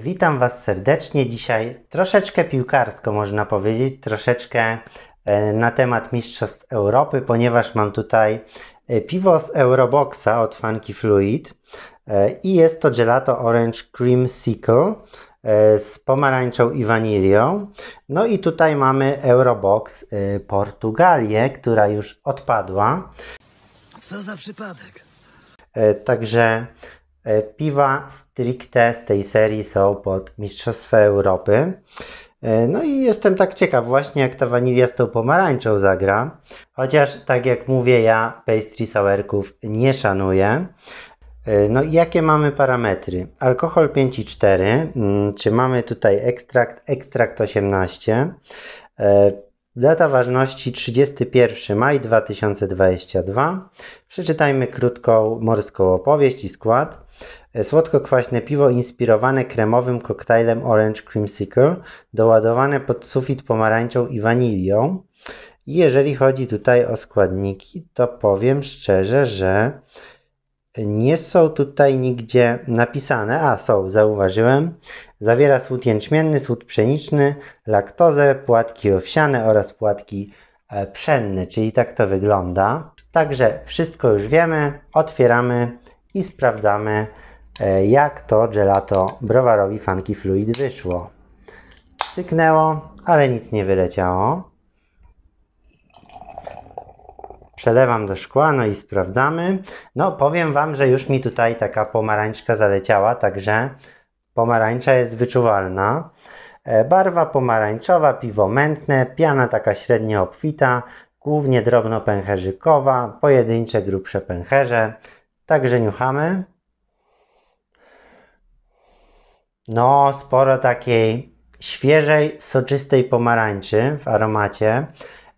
Witam Was serdecznie dzisiaj. Troszeczkę piłkarsko można powiedzieć, troszeczkę e, na temat Mistrzostw Europy, ponieważ mam tutaj e, piwo z Euroboxa od Funky Fluid e, i jest to gelato Orange Cream Sickle z pomarańczą i wanilią. No i tutaj mamy Eurobox Portugalię, która już odpadła. Co za przypadek. Także E, piwa stricte z tej serii są pod Mistrzostwa Europy. E, no i jestem tak ciekaw właśnie jak ta wanilia z tą pomarańczą zagra. Chociaż tak jak mówię, ja pastry sourków nie szanuję. E, no i jakie mamy parametry? Alkohol 5,4, mm, czy mamy tutaj ekstrakt, ekstrakt 18, Data ważności 31 maj 2022. Przeczytajmy krótką morską opowieść i skład. Słodko-kwaśne piwo inspirowane kremowym koktajlem Orange Creamsicle, doładowane pod sufit pomarańczą i wanilią. jeżeli chodzi tutaj o składniki, to powiem szczerze, że nie są tutaj nigdzie napisane, a są, zauważyłem. Zawiera słód jęczmienny, słód pszeniczny, laktozę, płatki owsiane oraz płatki e, pszenne, czyli tak to wygląda. Także wszystko już wiemy, otwieramy i sprawdzamy e, jak to gelato browarowi Funky Fluid wyszło. Syknęło, ale nic nie wyleciało. przelewam do szkła, no i sprawdzamy. No powiem Wam, że już mi tutaj taka pomarańczka zaleciała, także pomarańcza jest wyczuwalna. E, barwa pomarańczowa, piwo mętne, piana taka średnio obfita, głównie drobno pęcherzykowa, pojedyncze grubsze pęcherze. Także niuchamy. No, sporo takiej świeżej, soczystej pomarańczy w aromacie.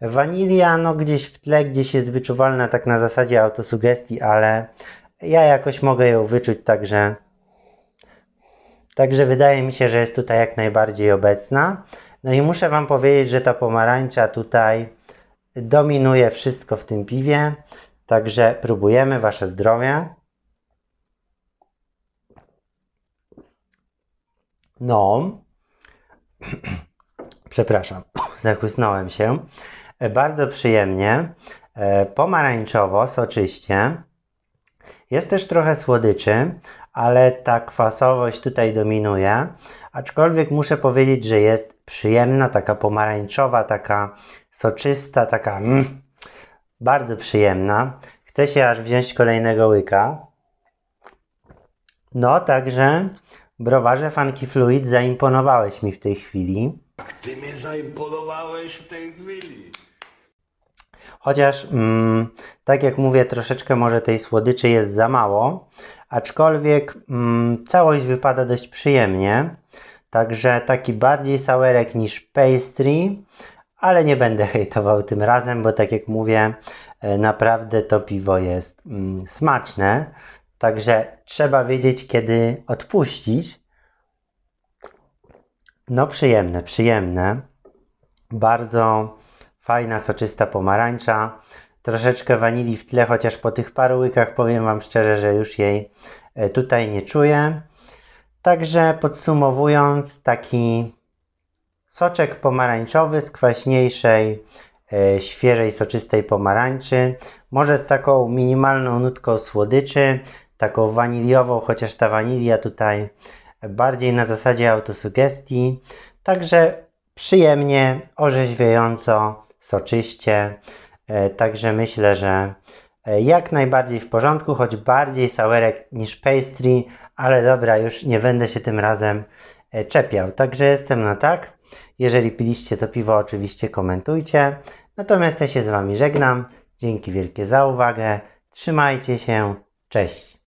Wanilia no gdzieś w tle, gdzieś jest wyczuwalna tak na zasadzie autosugestii, ale ja jakoś mogę ją wyczuć, także Także wydaje mi się, że jest tutaj jak najbardziej obecna. No i muszę Wam powiedzieć, że ta pomarańcza tutaj dominuje wszystko w tym piwie. Także próbujemy Wasze zdrowie. No, przepraszam, zachłysnąłem się. E, bardzo przyjemnie. E, pomarańczowo, soczyście. Jest też trochę słodyczy, ale ta kwasowość tutaj dominuje. Aczkolwiek muszę powiedzieć, że jest przyjemna, taka pomarańczowa, taka soczysta, taka mm, bardzo przyjemna. Chce się aż wziąć kolejnego łyka. No, także browarze Funky Fluid zaimponowałeś mi w tej chwili. Ty mnie zaimponowałeś w tej chwili. Chociaż, mm, tak jak mówię, troszeczkę może tej słodyczy jest za mało, aczkolwiek mm, całość wypada dość przyjemnie. Także taki bardziej sałerek niż pastry, ale nie będę hejtował tym razem, bo tak jak mówię, e, naprawdę to piwo jest mm, smaczne. Także trzeba wiedzieć, kiedy odpuścić. No, przyjemne, przyjemne. Bardzo Fajna, soczysta pomarańcza. Troszeczkę wanilii w tle, chociaż po tych paru łykach powiem Wam szczerze, że już jej e, tutaj nie czuję. Także podsumowując, taki soczek pomarańczowy z kwaśniejszej, e, świeżej, soczystej pomarańczy. Może z taką minimalną nutką słodyczy, taką waniliową, chociaż ta wanilia tutaj bardziej na zasadzie autosugestii. Także przyjemnie, orzeźwiająco, soczyście. E, także myślę, że e, jak najbardziej w porządku, choć bardziej sałerek niż pastry, ale dobra, już nie będę się tym razem e, czepiał. Także jestem na tak. Jeżeli piliście to piwo, oczywiście komentujcie. Natomiast ja się z Wami żegnam. Dzięki wielkie za uwagę. Trzymajcie się. Cześć.